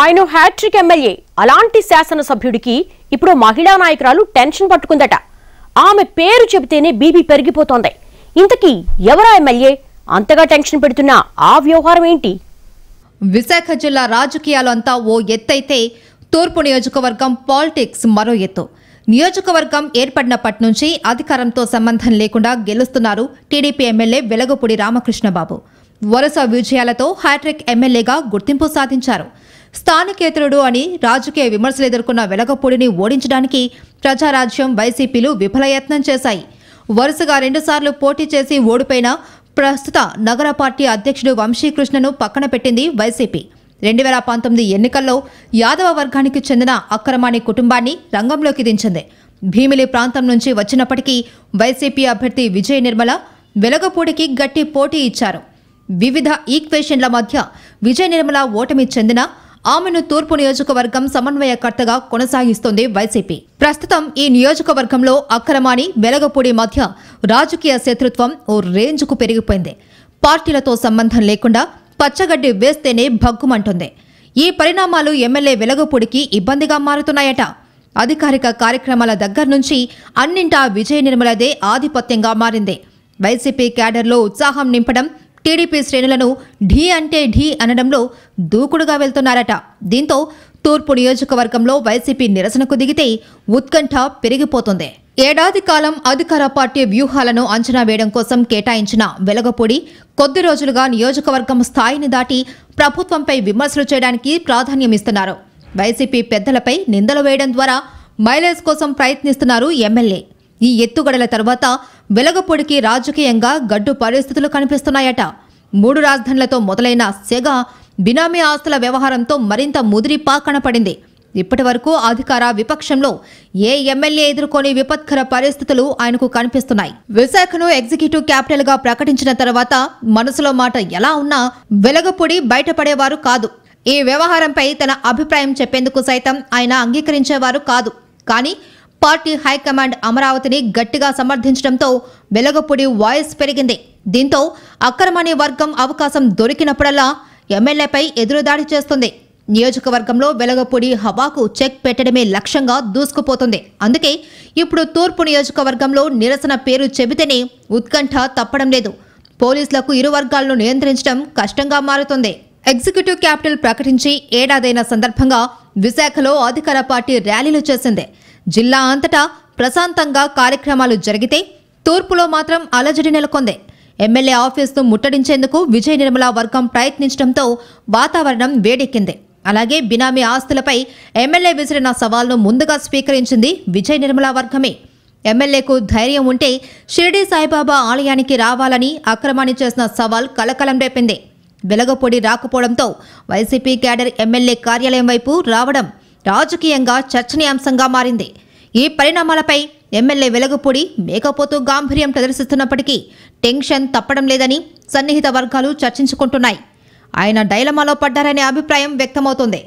ఆయన hat trick MLA అలాంటి శాసనసభ్యుడికి ఇప్పుడు మహిళా నాయకురాలు టెన్షన్ పట్టుకుందట ఆమె పేరు చెబితేనే బీబీ పెరిగిపోతోంది ఇంతకీ ఎవరా ఎమ్మెల్యే అంతగా టెన్షన్ పెడుతున్న ఆ వ్యవహారం ఏంటి విశాఖ జిల్లా రాజకీయాలంతా ఓ ఎత్తైతే తూర్పు నియోజకవర్గం పాలిటిక్స్ మరో ఎత్తు నియోజకవర్గం ఏర్పడినప్పటి నుంచి అధికారంతో సంబంధం లేకుండా గెలుస్తున్నారు టీడీపీ ఎమ్మెల్యే వెలగపూడి రామకృష్ణబాబు వరుస విజయాలతో హ్యాట్రిక్ ఎమ్మెల్యేగా గుర్తింపు సాధించారు స్థానికేతరుడు అని రాజకీయ విమర్శలు ఎదుర్కొన్న వెలగపూడిని ఓడించడానికి ప్రజారాజ్యం వైసీపీలు విఫలయత్నం చేశాయి వరుసగా రెండుసార్లు పోటీ చేసి ఓడిపోయిన ప్రస్తుత నగర పార్టీ అధ్యక్షుడు వంశీకృష్ణను పక్కన పెట్టింది వైసీపీ రెండు వేల పంతొమ్మిది ఎన్నికల్లో యాదవ వర్గానికి చెందిన అక్రమాణి కుటుంబాన్ని రంగంలోకి దించింది భీమిలి ప్రాంతం నుంచి వచ్చినప్పటికీ వైసీపీ అభ్యర్థి విజయ నిర్మల వెలగపూడికి గట్టి పోటీ ఇచ్చారు వివిధ ఈక్వేషన్ల మధ్య విజయ నిర్మల ఓటమి చెందిన ఆమెను తూర్పు నియోజకవర్గం సమన్వయకర్తగా కొనసాగిస్తోంది వైసీపీ ప్రస్తుతం ఈ నియోజకవర్గంలో అక్రమాని వెలగపూడి మధ్య రాజకీయ శత్రుత్వం ఓ రేంజ్కు పెరిగిపోయింది పార్టీలతో సంబంధం లేకుండా పచ్చగడ్డి వేస్తేనే భగ్గుమంటుంది ఈ పరిణామాలు ఎమ్మెల్యే వెలగపూడికి ఇబ్బందిగా మారుతున్నాయట అధికారిక కార్యక్రమాల దగ్గర నుంచి అన్నింటా విజయ నిర్మలదే ఆధిపత్యంగా మారింది వైసీపీ క్యాడర్లో ఉత్సాహం నింపడం టీడీపీ శ్రేణులను ఢీ అంటే ఢీ అనడంలో దూకుడుగా వెళ్తున్నారట దీంతో తూర్పు నియోజకవర్గంలో వైసీపీ నిరసనకు దిగితే ఉత్కంఠ పెరిగిపోతుంది ఏడాది కాలం అధికార పార్టీ వ్యూహాలను అంచనా వేయడం కోసం కేటాయించిన వెలగపూడి కొద్ది రోజులుగా నియోజకవర్గం స్థాయిని దాటి ప్రభుత్వంపై విమర్శలు చేయడానికి ప్రాధాన్యమిస్తున్నారు వైసీపీ పెద్దలపై నిందలు వేయడం ద్వారా మైలేజ్ కోసం ప్రయత్నిస్తున్నారు ఎమ్మెల్యే ఈ ఎత్తుగడల తర్వాత వెలగపొడికి రాజకీయంగా గడ్డు పరిస్థితులు కనిపిస్తున్నాయట మూడు రాజధానులతో మొదలైన సెగ బినామీ ఆస్తుల వ్యవహారంతో మరింత ముదిరి కనపడింది ఇప్పటి వరకు అధికార విపక్షంలో ఏ ఎమ్మెల్యే ఎదుర్కొని విపత్కర పరిస్థితులు ఆయనకు కనిపిస్తున్నాయి విశాఖను ఎగ్జిక్యూటివ్ క్యాపిటల్ గా ప్రకటించిన తర్వాత మనసులో మాట ఎలా ఉన్నా వెలగపొడి బయటపడేవారు కాదు ఈ వ్యవహారంపై తన అభిప్రాయం చెప్పేందుకు సైతం ఆయన అంగీకరించేవారు కాదు కానీ పార్టీ హైకమాండ్ అమరావతిని గట్టిగా సమర్థించడంతో వెలగపూడి వాయిస్ పెరిగింది దీంతో అక్రమణి వర్గం అవకాశం దొరికినప్పుడల్లా ఎమ్మెల్యేపై ఎదురుదాడి చేస్తుంది నియోజకవర్గంలో వెలగపూడి హవాకు చెక్ పెట్టడమే లక్ష్యంగా దూసుకుపోతుంది అందుకే ఇప్పుడు తూర్పు నియోజకవర్గంలో నిరసన పేరు చెబితేనే ఉత్కంఠ తప్పడం లేదు పోలీసులకు ఇరు వర్గాలను నియంత్రించడం కష్టంగా మారుతుంది ఎగ్జిక్యూటివ్ క్యాపిటల్ ప్రకటించి ఏడాదైన సందర్భంగా విశాఖలో అధికార పార్టీ ర్యాలీలు చేసింది జిల్లా అంతటా ప్రశాంతంగా కార్యక్రమాలు జరిగితే తూర్పులో మాత్రం అలజడి నెలకొంది ఎమ్మెల్యే ఆఫీస్ను ముట్టడించేందుకు విజయ నిర్మల వర్గం ప్రయత్నించడంతో వాతావరణం వేడెక్కింది అలాగే బినామీ ఆస్తులపై ఎమ్మెల్యే విసిరిన సవాల్ను ముందుగా స్వీకరించింది విజయ నిర్మల వర్గమే ఎమ్మెల్యేకు ధైర్యం ఉంటే షిరిడి సాయిబాబా ఆలయానికి రావాలని అక్రమాన్ని చేసిన సవాల్ కలకలం రేపింది వెలగపొడి రాకపోవడంతో వైసీపీ క్యాడర్ ఎమ్మెల్యే కార్యాలయం వైపు రావడం రాజకీయంగా చర్చనీయాంశంగా మారింది ఈ పరిణామాలపై ఎమ్మెల్యే వెలగపూడి మేకపోతూ గాంభీర్యం ప్రదర్శిస్తున్నప్పటికీ టెన్షన్ తప్పడం లేదని సన్నిహిత వర్గాలు చర్చించుకుంటున్నాయి ఆయన డైలమాలో పడ్డారనే అభిప్రాయం వ్యక్తమవుతోంది